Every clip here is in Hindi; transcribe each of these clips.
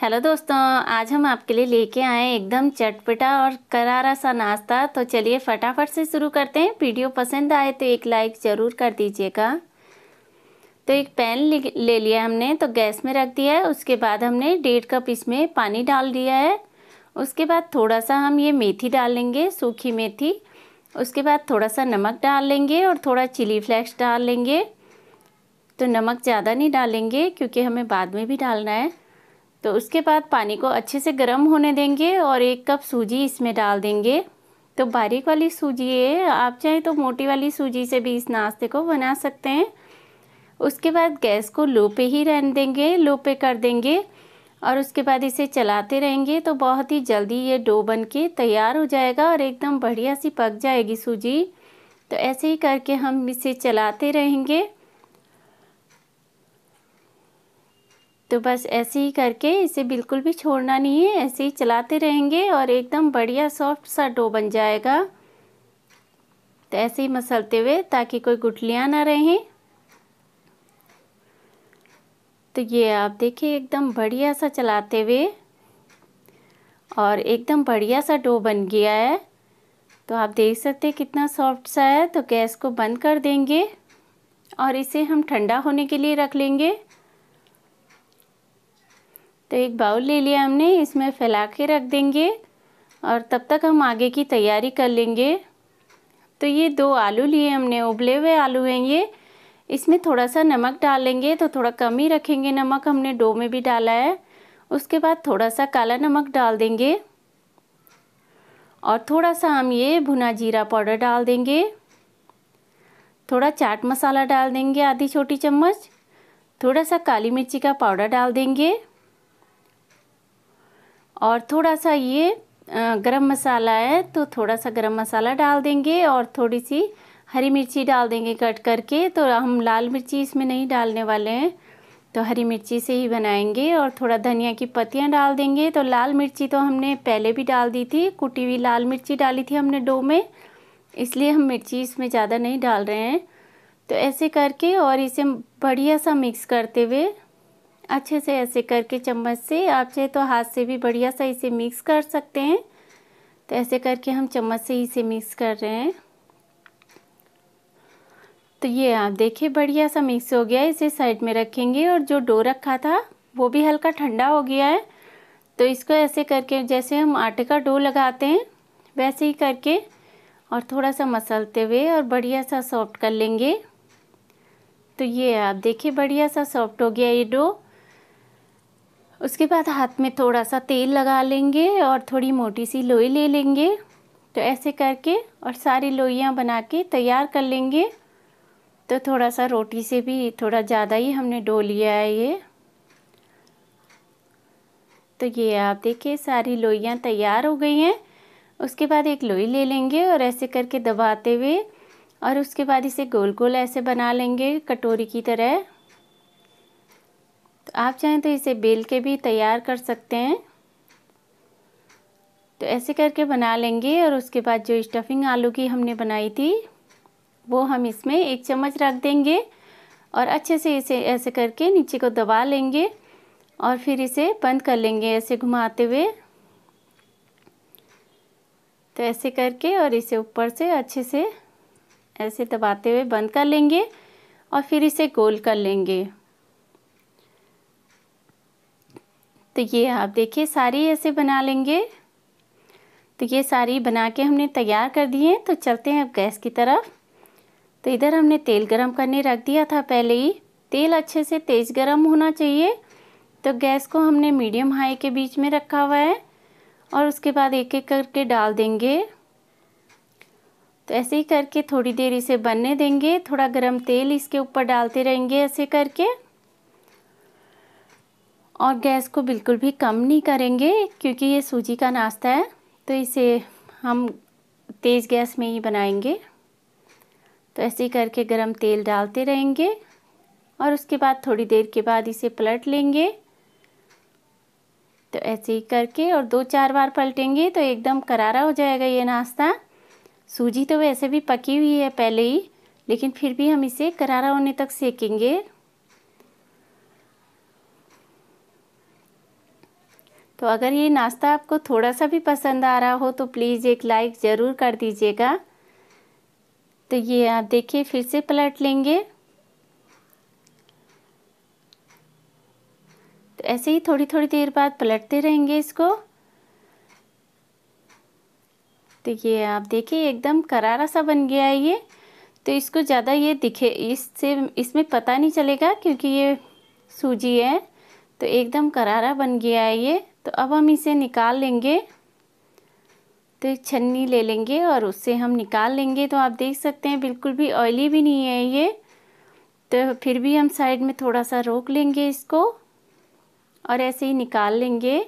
हेलो दोस्तों आज हम आपके लिए लेके आए एकदम चटपटा और करारा सा नाश्ता तो चलिए फटाफट से शुरू करते हैं वीडियो पसंद आए तो एक लाइक ज़रूर कर दीजिएगा तो एक पैन ले लिया हमने तो गैस में रख दिया है उसके बाद हमने डेढ़ कप इसमें पानी डाल दिया है उसके बाद थोड़ा सा हम ये मेथी डाल लेंगे सूखी मेथी उसके बाद थोड़ा सा नमक डाल लेंगे और थोड़ा चिली फ्लेक्स डाल लेंगे तो नमक ज़्यादा नहीं डालेंगे क्योंकि हमें बाद में भी डालना है तो उसके बाद पानी को अच्छे से गर्म होने देंगे और एक कप सूजी इसमें डाल देंगे तो बारीक वाली सूजी है आप चाहें तो मोटी वाली सूजी से भी इस नाश्ते को बना सकते हैं उसके बाद गैस को लो पे ही रहने देंगे लो पे कर देंगे और उसके बाद इसे चलाते रहेंगे तो बहुत ही जल्दी ये डो बन के तैयार हो जाएगा और एकदम बढ़िया सी पक जाएगी सूजी तो ऐसे ही करके हम इसे चलाते रहेंगे तो बस ऐसे ही करके इसे बिल्कुल भी छोड़ना नहीं है ऐसे ही चलाते रहेंगे और एकदम बढ़िया सॉफ्ट सा डो बन जाएगा तो ऐसे ही मसलते हुए ताकि कोई गुटलियाँ ना रहें तो ये आप देखिए एकदम बढ़िया सा चलाते हुए और एकदम बढ़िया सा डो बन गया है तो आप देख सकते हैं कितना सॉफ्ट सा है तो गैस को बंद कर देंगे और इसे हम ठंडा होने के लिए रख लेंगे तो एक बाउल ले लिया हमने इसमें फैला के रख देंगे और तब तक हम आगे की तैयारी कर लेंगे तो ये दो आलू लिए हमने उबले हुए आलू हैं ये इसमें थोड़ा सा नमक डालेंगे तो थोड़ा कम ही रखेंगे नमक हमने डो में भी डाला है उसके बाद थोड़ा सा काला नमक डाल देंगे और थोड़ा सा हम ये भुना जीरा पाउडर डाल देंगे थोड़ा चाट मसाला डाल देंगे आधी छोटी चम्मच थोड़ा सा काली मिर्ची का पाउडर डाल देंगे और थोड़ा सा ये गरम मसाला है तो थोड़ा सा गरम मसाला डाल देंगे और थोड़ी सी हरी मिर्ची डाल देंगे कट करके तो हम लाल मिर्ची इसमें नहीं डालने वाले हैं तो हरी मिर्ची से ही बनाएंगे और थोड़ा धनिया की पत्तियाँ डाल देंगे तो लाल मिर्ची तो हमने पहले भी डाल दी थी कुटी हुई लाल मिर्ची डाली थी हमने डो में इसलिए हम मिर्ची इसमें ज़्यादा नहीं डाल रहे हैं तो ऐसे करके और इसे बढ़िया सा मिक्स करते हुए अच्छे से ऐसे करके चम्मच से आप चाहे तो हाथ से भी बढ़िया सा इसे मिक्स कर सकते हैं तो ऐसे करके हम चम्मच से इसे मिक्स कर रहे हैं तो ये आप देखिए बढ़िया सा मिक्स हो गया इसे साइड में रखेंगे और जो डो रखा था वो भी हल्का ठंडा हो गया है तो इसको ऐसे करके जैसे हम आटे का डो लगाते हैं वैसे ही करके और थोड़ा सा मसलते हुए और बढ़िया सा सॉफ्ट कर लेंगे तो ये आप देखिए बढ़िया सा सॉफ्ट हो गया ये डो उसके बाद हाथ में थोड़ा सा तेल लगा लेंगे और थोड़ी मोटी सी लोई ले लेंगे तो ऐसे करके और सारी लोइयाँ बना के तैयार कर लेंगे तो थोड़ा सा रोटी से भी थोड़ा ज़्यादा ही हमने डो लिया है ये तो ये आप देखिए सारी लोइयाँ तैयार हो गई हैं उसके बाद एक लोई ले लेंगे और ऐसे करके दबाते हुए और उसके बाद इसे गोल गोल ऐसे बना लेंगे कटोरी की तरह आप चाहें तो इसे बेल के भी तैयार कर सकते हैं तो ऐसे करके बना लेंगे और उसके बाद जो स्टफिंग आलू की हमने बनाई थी वो हम इसमें एक चम्मच रख देंगे और अच्छे से इसे ऐसे करके नीचे को दबा लेंगे और फिर इसे बंद कर लेंगे ऐसे घुमाते हुए तो ऐसे करके और इसे ऊपर से अच्छे से ऐसे दबाते हुए बंद कर लेंगे और फिर इसे गोल कर लेंगे तो ये आप देखिए सारी ऐसे बना लेंगे तो ये सारी बना के हमने तैयार कर दिए तो चलते हैं अब गैस की तरफ तो इधर हमने तेल गरम करने रख दिया था पहले ही तेल अच्छे से तेज़ गरम होना चाहिए तो गैस को हमने मीडियम हाई के बीच में रखा हुआ है और उसके बाद एक एक करके डाल देंगे तो ऐसे ही करके थोड़ी देर इसे बनने देंगे थोड़ा गरम तेल इसके ऊपर डालते रहेंगे ऐसे करके और गैस को बिल्कुल भी कम नहीं करेंगे क्योंकि ये सूजी का नाश्ता है तो इसे हम तेज़ गैस में ही बनाएंगे तो ऐसे ही करके गरम तेल डालते रहेंगे और उसके बाद थोड़ी देर के बाद इसे पलट लेंगे तो ऐसे ही करके और दो चार बार पलटेंगे तो एकदम करारा हो जाएगा ये नाश्ता सूजी तो वैसे भी पकी हुई है पहले ही लेकिन फिर भी हम इसे करारा होने तक सेकेंगे तो अगर ये नाश्ता आपको थोड़ा सा भी पसंद आ रहा हो तो प्लीज़ एक लाइक ज़रूर कर दीजिएगा तो ये आप देखिए फिर से पलट लेंगे तो ऐसे ही थोड़ी थोड़ी देर बाद पलटते रहेंगे इसको तो ये आप देखिए एकदम करारा सा बन गया है ये तो इसको ज़्यादा ये दिखे इससे इसमें पता नहीं चलेगा क्योंकि ये सूजी है तो एकदम करारा बन गया है ये तो अब हम इसे निकाल लेंगे तो एक छन्नी ले लेंगे और उससे हम निकाल लेंगे तो आप देख सकते हैं बिल्कुल भी ऑयली भी नहीं है ये तो फिर भी हम साइड में थोड़ा सा रोक लेंगे इसको और ऐसे ही निकाल लेंगे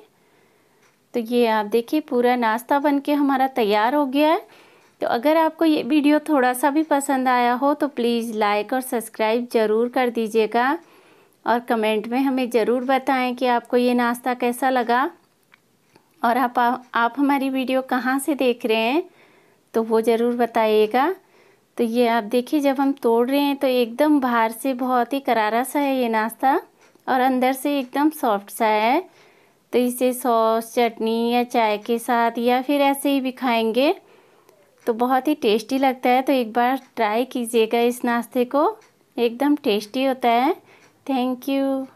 तो ये आप देखिए पूरा नाश्ता बन के हमारा तैयार हो गया है तो अगर आपको ये वीडियो थोड़ा सा भी पसंद आया हो तो प्लीज़ लाइक और सब्सक्राइब ज़रूर कर दीजिएगा और कमेंट में हमें ज़रूर बताएं कि आपको ये नाश्ता कैसा लगा और आप आप हमारी वीडियो कहाँ से देख रहे हैं तो वो ज़रूर बताइएगा तो ये आप देखिए जब हम तोड़ रहे हैं तो एकदम बाहर से बहुत ही करारा सा है ये नाश्ता और अंदर से एकदम सॉफ्ट सा है तो इसे सॉस चटनी या चाय के साथ या फिर ऐसे ही भी खाएंगे तो बहुत ही टेस्टी लगता है तो एक बार ट्राई कीजिएगा इस नाश्ते को एकदम टेस्टी होता है Thank you.